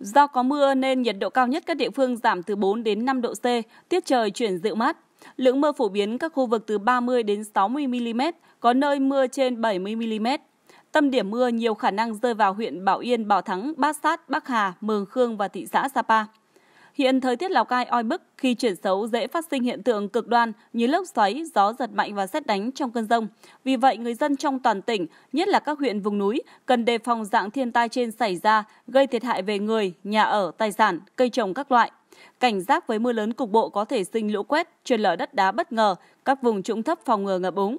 Do có mưa nên nhiệt độ cao nhất các địa phương giảm từ 4 đến 5 độ C, tiết trời chuyển dịu mát. Lượng mưa phổ biến các khu vực từ 30 đến 60 mm, có nơi mưa trên 70 mm. Tâm điểm mưa nhiều khả năng rơi vào huyện Bảo Yên, Bảo Thắng, Bát Sát, Bắc Hà, Mường Khương và thị xã Sapa. Hiện thời tiết Lào Cai oi bức khi chuyển xấu dễ phát sinh hiện tượng cực đoan như lốc xoáy, gió giật mạnh và xét đánh trong cơn rông. Vì vậy, người dân trong toàn tỉnh, nhất là các huyện vùng núi, cần đề phòng dạng thiên tai trên xảy ra gây thiệt hại về người, nhà ở, tài sản, cây trồng các loại. Cảnh giác với mưa lớn cục bộ có thể sinh lũ quét, trượt lở đất đá bất ngờ, các vùng trũng thấp phòng ngừa ngập úng.